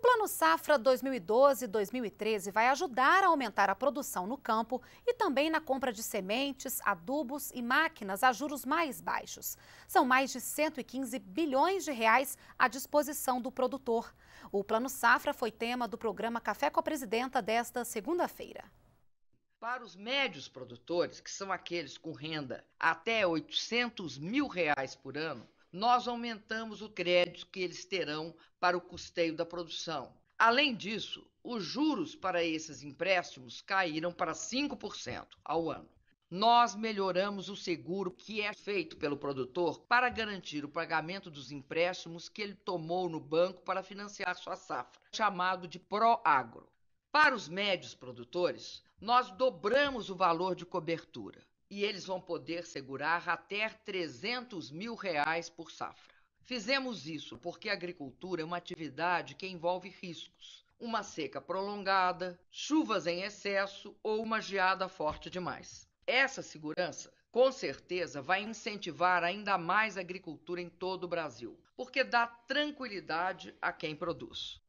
O Plano Safra 2012-2013 vai ajudar a aumentar a produção no campo e também na compra de sementes, adubos e máquinas a juros mais baixos. São mais de 115 bilhões de reais à disposição do produtor. O Plano Safra foi tema do programa Café com a Presidenta desta segunda-feira. Para os médios produtores, que são aqueles com renda até 800 mil reais por ano, nós aumentamos o crédito que eles terão para o custeio da produção. Além disso, os juros para esses empréstimos caíram para 5% ao ano. Nós melhoramos o seguro que é feito pelo produtor para garantir o pagamento dos empréstimos que ele tomou no banco para financiar sua safra, chamado de Proagro. Para os médios produtores, nós dobramos o valor de cobertura e eles vão poder segurar até 300 mil reais por safra. Fizemos isso porque a agricultura é uma atividade que envolve riscos. Uma seca prolongada, chuvas em excesso ou uma geada forte demais. Essa segurança, com certeza, vai incentivar ainda mais a agricultura em todo o Brasil, porque dá tranquilidade a quem produz.